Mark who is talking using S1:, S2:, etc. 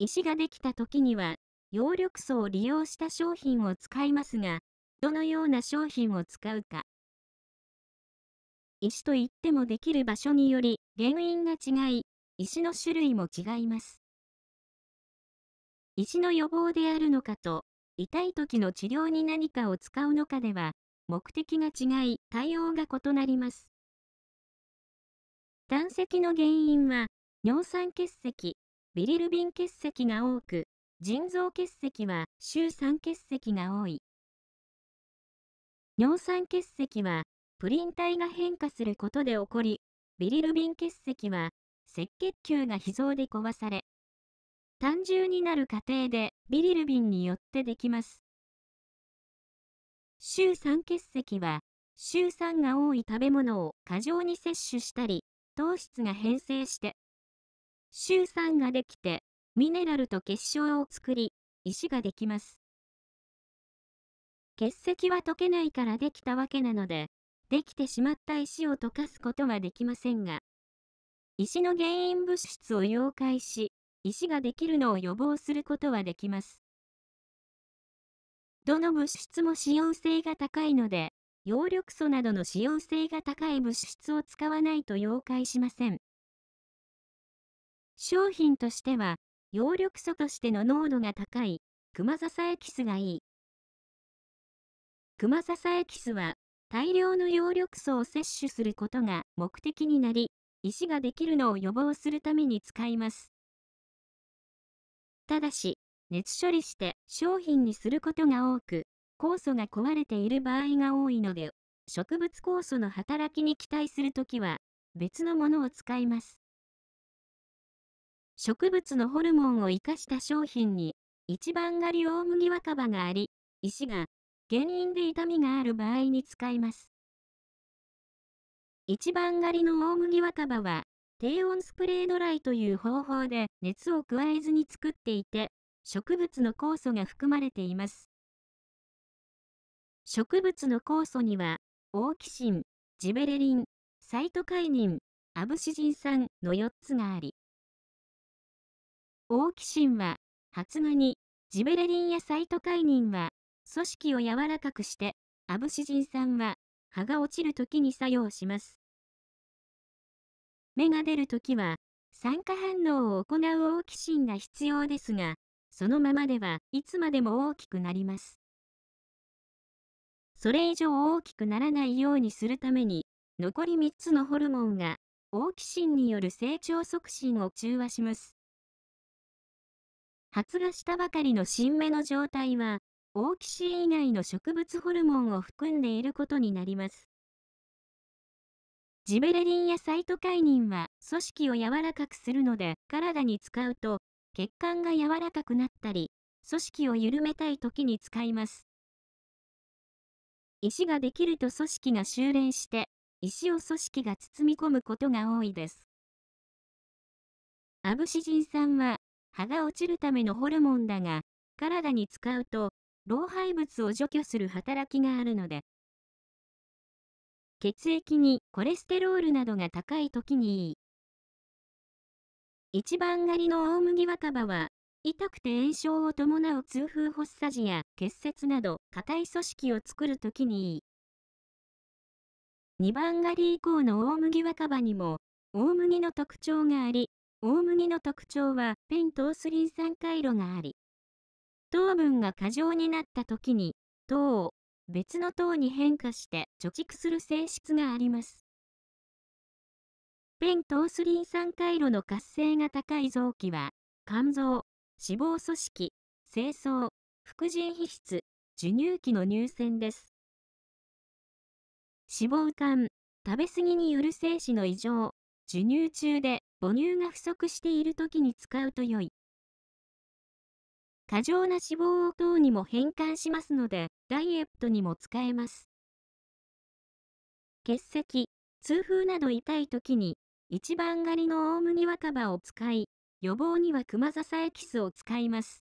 S1: 石ができた時には、葉緑素を利用した商品を使いますが、どのような商品を使うか。石といってもできる場所により、原因が違い、石の種類も違います。石の予防であるのかと、痛い時の治療に何かを使うのかでは、目的が違い、対応が異なります。胆石の原因は、尿酸結石、ビリルビン結石が多く、腎臓結石は周酸結石が多い。尿酸結石はプリン体が変化することで起こり、ビリルビン結石は赤血球が脾臓で壊され、単純になる過程でビリルビンによってできます。周酸結石は周酸が多い食べ物を過剰に摂取したり、糖質が変性して臭酸ができて、ミネラルと結晶を作り、石ができます。結石は溶けないからできたわけなので、できてしまった石を溶かすことはできませんが、石の原因物質を溶解し、石ができるのを予防することはできます。どの物質も使用性が高いので、葉緑素などの使用性が高い物質を使わないと溶解しません。商品としては、葉緑素としての濃度が高い、クマサエキスがいい。クマサエキスは、大量の葉緑素を摂取することが目的になり、石ができるのを予防するために使います。ただし、熱処理して商品にすることが多く、酵素が壊れている場合が多いので、植物酵素の働きに期待するときは、別のものを使います。植物のホルモンを生かした商品に、一番狩り大麦若葉があり、石が原因で痛みがある場合に使います。一番狩りの大麦若葉は、低温スプレードライという方法で熱を加えずに作っていて、植物の酵素が含まれています。植物の酵素には、オーキシン、ジベレリン、サイトカイニン、アブシジン酸の4つがあり、キシ心は、発芽に、ジベレリンやサイトカイニンは、組織を柔らかくして、アブシジン酸は、葉が落ちる時に作用します。芽が出るときは、酸化反応を行うオーキシンが必要ですが、そのままではいつまでも大きくなります。それ以上大きくならないようにするために、残り3つのホルモンが、オーキシンによる成長促進を中和します。発芽したばかりの新芽の状態は、オーキシン以外の植物ホルモンを含んでいることになります。ジベレリンやサイトカイニンは組織を柔らかくするので体に使うと血管が柔らかくなったり組織を緩めたい時に使います。石ができると組織が修練して石を組織が包み込むことが多いです。アブシジン酸は葉が落ちるためのホルモンだが、体に使うと、老廃物を除去する働きがあるので、血液にコレステロールなどが高い時にいい。一番狩りの大麦若葉は、痛くて炎症を伴う痛風発作時や結節など硬い組織を作る時にいい。2番狩り以降の大麦若葉にも、大麦の特徴があり、大麦の特徴はペン糖水酸回路があり、糖分が過剰になった時に、糖を別の糖に変化して貯蓄する性質があります。ペン糖水酸回路の活性が高い臓器は、肝臓、脂肪組織、精巣、副腎皮質、授乳期の乳腺です。脂肪肝、食べ過ぎによる精子の異常、授乳中で母乳が不足している時に使うと良い。過剰な脂肪を糖にも変換しますので、ダイエットにも使えます。結石、痛風など痛い時に、一番狩りの大麦若葉を使い、予防には熊笹エキスを使います。